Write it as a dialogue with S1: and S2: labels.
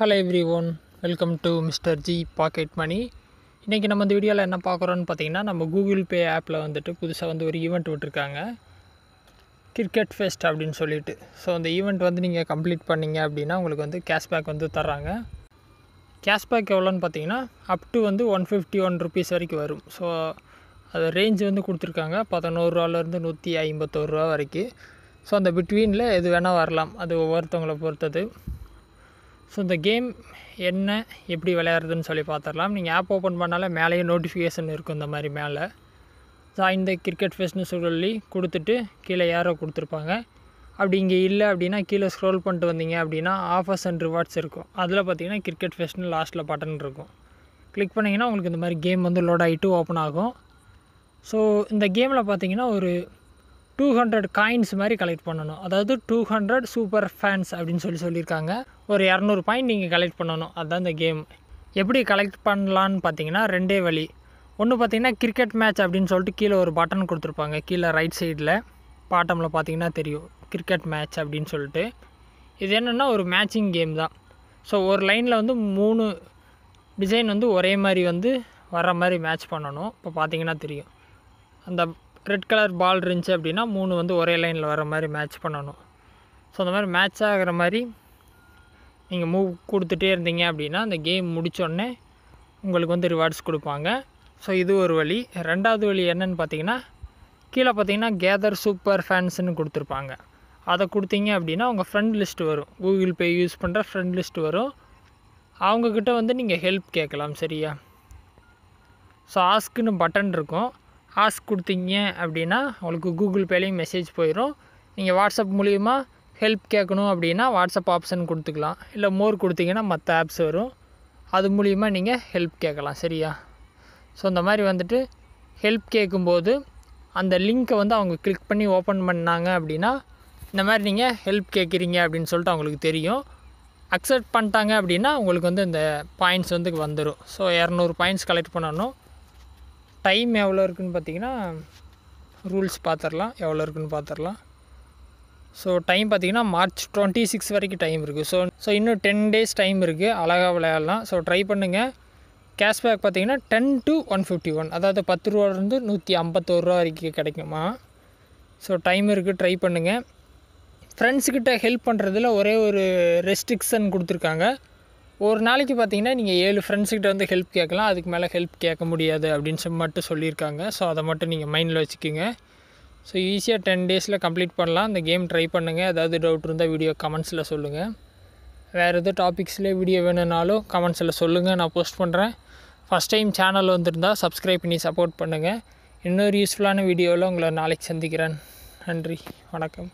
S1: hello everyone welcome to Mister G pocket money இன்றைக்கி நம்ம இந்த வீடியோவில் என்ன பார்க்குறோன்னு பார்த்தீங்கன்னா நம்ம கூகுள் பே ஆப்பில் வந்துட்டு புதுசாக வந்து ஒரு ஈவெண்ட் விட்டுருக்காங்க கிரிக்கெட் ஃபெஸ்ட் அப்படின்னு சொல்லிட்டு ஸோ அந்த ஈவெண்ட் வந்து நீங்கள் கம்ப்ளீட் பண்ணிங்க அப்படின்னா உங்களுக்கு வந்து கேஷ்பேக் வந்து தர்றாங்க கேஷ்பேக் எவ்வளோன்னு பார்த்தீங்கன்னா அப் டு வந்து ஒன் ஃபிஃப்டி ஒன் ருபீஸ் வரைக்கும் வரும் ஸோ அது ரேஞ்ச் வந்து கொடுத்துருக்காங்க பதினோருவாலேருந்து நூற்றி ஐம்பத்தோருவா வரைக்கும் ஸோ அந்த பிட்வீனில் எது வேணால் வரலாம் அது ஒவ்வொருத்தவங்களை பொறுத்தது ஸோ இந்த கேம் என்ன எப்படி விளையாடுறதுன்னு சொல்லி பார்த்துடலாம் நீங்கள் ஆப் ஓப்பன் பண்ணாலே மேலேயே நோட்டிஃபிகேஷன் இருக்கும் இந்த மாதிரி மேலே ஸோ இந்த கிரிக்கெட் ஃபெஸ்ட்னு சொல்லி கொடுத்துட்டு கீழே யாரோ கொடுத்துருப்பாங்க அப்படி இங்கே இல்லை அப்படின்னா கீழே ஸ்க்ரோல் பண்ணிட்டு வந்தீங்க அப்படின்னா ஆஃபர்ஸ் அண்ட் ரிவார்ட்ஸ் இருக்கும் அதில் பார்த்தீங்கன்னா கிரிக்கெட் ஃபெஸ்ட்னு லாஸ்ட்டில் பட்டன் இருக்கும் க்ளிக் பண்ணிங்கன்னா உங்களுக்கு இந்த மாதிரி கேம் வந்து லோட் ஆகிட்டு ஓப்பன் ஆகும் ஸோ இந்த கேமில் பார்த்தீங்கன்னா ஒரு டூ ஹண்ட்ரட் காயின்ஸ் மாதிரி கலெக்ட் பண்ணணும் அதாவது டூ ஹண்ட்ரட் சூப்பர் ஃபேன்ஸ் அப்படின்னு சொல்லி சொல்லியிருக்காங்க ஒரு இரநூறு பாயிண்ட் நீங்கள் கலெக்ட் பண்ணணும் அதுதான் இந்த கேம் எப்படி கலெக்ட் பண்ணலான்னு பார்த்தீங்கன்னா ரெண்டே வழி ஒன்று பார்த்தீங்கன்னா கிரிக்கெட் மேட்ச் அப்படின்னு சொல்லிட்டு கீழே ஒரு பட்டன் கொடுத்துருப்பாங்க கீழே ரைட் சைடில் பாட்டமில் பார்த்தீங்கன்னா தெரியும் கிரிக்கெட் மேட்ச் அப்படின்னு சொல்லிட்டு இது என்னென்னா ஒரு மேட்சிங் கேம் தான் ஸோ ஒரு லைனில் வந்து மூணு டிசைன் வந்து ஒரே மாதிரி வந்து வர்ற மாதிரி மேட்ச் பண்ணணும் இப்போ பார்த்தீங்கன்னா தெரியும் அந்த ரெட் கலர் பால் இருந்துச்சு அப்படின்னா மூணு வந்து ஒரே லைனில் வர மாதிரி மேட்ச் பண்ணணும் ஸோ அந்த மாதிரி மேட்ச் ஆகிற மாதிரி நீங்கள் மூவ் கொடுத்துட்டே இருந்தீங்க அப்படின்னா அந்த கேம் முடித்தோடனே உங்களுக்கு வந்து ரிவார்ட்ஸ் கொடுப்பாங்க ஸோ இது ஒரு வழி ரெண்டாவது வழி என்னன்னு பார்த்தீங்கன்னா கீழே பார்த்தீங்கன்னா கேதர் சூப்பர் ஃபேன்ஸ்னு கொடுத்துருப்பாங்க அதை கொடுத்தீங்க அப்படின்னா உங்கள் ஃப்ரெண்ட் லிஸ்ட் வரும் கூகுள் பே யூஸ் பண்ணுற ஃப்ரெண்ட் லிஸ்ட் வரும் அவங்கக்கிட்ட வந்து நீங்கள் ஹெல்ப் கேட்கலாம் சரியா ஸோ ஆஸ்க்குன்னு பட்டன் இருக்கும் ஆஸ்க் கொடுத்தீங்க அப்படின்னா உங்களுக்கு கூகுள் பேலேயும் மெசேஜ் போயிடும் நீங்கள் வாட்ஸ்அப் மூலிமா ஹெல்ப் கேட்கணும் அப்படின்னா வாட்ஸ்அப் ஆப்ஷன் கொடுத்துக்கலாம் இல்லை மோர் கொடுத்தீங்கன்னா மற்ற ஆப்ஸ் வரும் அது மூலிமா நீங்கள் ஹெல்ப் கேட்கலாம் சரியா ஸோ இந்த மாதிரி வந்துட்டு ஹெல்ப் கேட்கும்போது அந்த லிங்க்கை வந்து அவங்க கிளிக் பண்ணி ஓப்பன் பண்ணாங்க அப்படின்னா இந்த மாதிரி நீங்கள் ஹெல்ப் கேட்குறீங்க அப்படின்னு சொல்லிட்டு அவங்களுக்கு தெரியும் அக்செப்ட் பண்ணிட்டாங்க அப்படின்னா உங்களுக்கு வந்து இந்த பாயிண்ட்ஸ் வந்து வந்துடும் ஸோ இரநூறு பாயிண்ட்ஸ் கலெக்ட் பண்ணணும் டைம் எவ்வளோ இருக்குதுன்னு பார்த்தீங்கன்னா ரூல்ஸ் பார்த்துடலாம் எவ்வளோ இருக்குதுன்னு பார்த்துடலாம் ஸோ டைம் பார்த்திங்கன்னா மார்ச் டுவெண்ட்டி சிக்ஸ் வரைக்கும் டைம் இருக்குது ஸோ ஸோ இன்னும் டென் டேஸ் டைம் இருக்குது அழகாக விளையாடலாம் ஸோ ட்ரை பண்ணுங்கள் கேஷ்பேக் பார்த்திங்கன்னா ten to one fifty one அதாவது பத்து ரூபாலேருந்து நூற்றி ஐம்பத்தோரு ரூபா வரைக்கும் கிடைக்குமா ஸோ டைம் இருக்குது ட்ரை பண்ணுங்கள் ஃப்ரெண்ட்ஸுக்கிட்ட ஹெல்ப் பண்ணுறதுல ஒரே ஒரு ரெஸ்ட்ரிக்ஷன் கொடுத்துருக்காங்க ஒரு நாளைக்கு பார்த்தீங்கன்னா நீங்கள் ஏழு ஃப்ரெண்ட்ஸுக்கிட்ட வந்து ஹெல்ப் கேட்கலாம் அதுக்கு மேலே ஹெல்ப் கேட்க முடியாது அப்படின்னு சொல்லி மட்டும் சொல்லியிருக்காங்க ஸோ அதை மட்டும் நீங்கள் மைண்டில் வச்சுக்கோங்க ஸோ ஈஸியாக டென் டேஸில் கம்ப்ளீட் பண்ணலாம் அந்த கேம் ட்ரை பண்ணுங்கள் ஏதாவது டவுட் இருந்தால் வீடியோ கமெண்ட்ஸில் சொல்லுங்கள் வேறு எதுவும் டாபிக்ஸ்லேயே வீடியோ வேணும்னாலும் கமெண்ட்ஸில் சொல்லுங்கள் நான் போஸ்ட் பண்ணுறேன் ஃபஸ்ட் டைம் சேனல் வந்திருந்தால் சப்ஸ்கிரைப் பண்ணி சப்போர்ட் பண்ணுங்கள் இன்னொரு யூஸ்ஃபுல்லான வீடியோவில் உங்களை நாளைக்கு சந்திக்கிறேன் நன்றி வணக்கம்